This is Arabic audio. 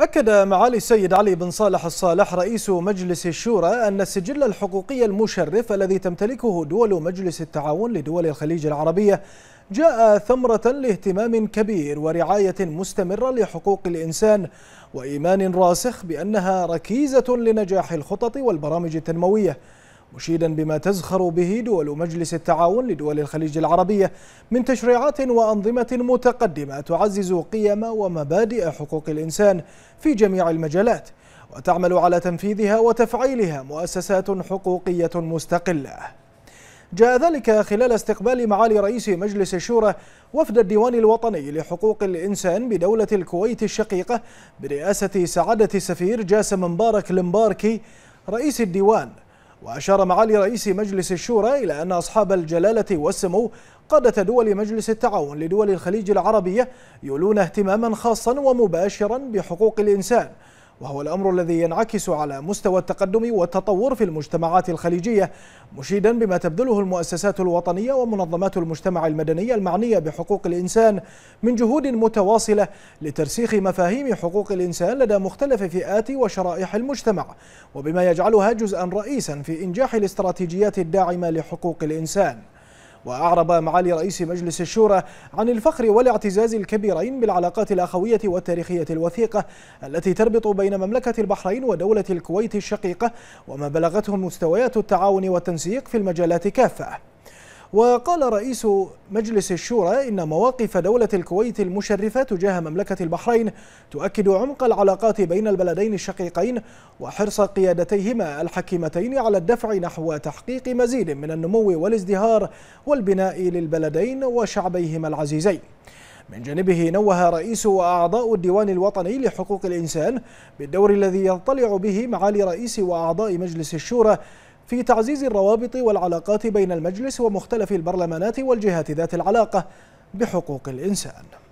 أكد معالي السيد علي بن صالح الصالح رئيس مجلس الشورى أن السجل الحقوقي المشرف الذي تمتلكه دول مجلس التعاون لدول الخليج العربية جاء ثمرة لاهتمام كبير ورعاية مستمرة لحقوق الإنسان وإيمان راسخ بأنها ركيزة لنجاح الخطط والبرامج التنموية مشيدا بما تزخر به دول مجلس التعاون لدول الخليج العربية من تشريعات وأنظمة متقدمة تعزز قيم ومبادئ حقوق الإنسان في جميع المجالات وتعمل على تنفيذها وتفعيلها مؤسسات حقوقية مستقلة جاء ذلك خلال استقبال معالي رئيس مجلس الشورى وفد الديوان الوطني لحقوق الإنسان بدولة الكويت الشقيقة برئاسة سعادة السفير جاسم مبارك المباركي رئيس الديوان وأشار معالي رئيس مجلس الشورى إلى أن أصحاب الجلالة والسمو قادة دول مجلس التعاون لدول الخليج العربية يولون اهتماما خاصا ومباشرا بحقوق الإنسان وهو الأمر الذي ينعكس على مستوى التقدم والتطور في المجتمعات الخليجية مشيدا بما تبذله المؤسسات الوطنية ومنظمات المجتمع المدني المعنية بحقوق الإنسان من جهود متواصلة لترسيخ مفاهيم حقوق الإنسان لدى مختلف فئات وشرائح المجتمع وبما يجعلها جزءا رئيسا في إنجاح الاستراتيجيات الداعمة لحقوق الإنسان وأعرب معالي رئيس مجلس الشورى عن الفخر والاعتزاز الكبيرين بالعلاقات الأخوية والتاريخية الوثيقة التي تربط بين مملكة البحرين ودولة الكويت الشقيقة وما بلغته مستويات التعاون والتنسيق في المجالات كافة وقال رئيس مجلس الشورى إن مواقف دولة الكويت المشرفة تجاه مملكة البحرين تؤكد عمق العلاقات بين البلدين الشقيقين وحرص قيادتيهما الحكيمتين على الدفع نحو تحقيق مزيد من النمو والازدهار والبناء للبلدين وشعبيهما العزيزين من جانبه نوه رئيس وأعضاء الديوان الوطني لحقوق الإنسان بالدور الذي يطلع به معالي رئيس وأعضاء مجلس الشورى في تعزيز الروابط والعلاقات بين المجلس ومختلف البرلمانات والجهات ذات العلاقة بحقوق الإنسان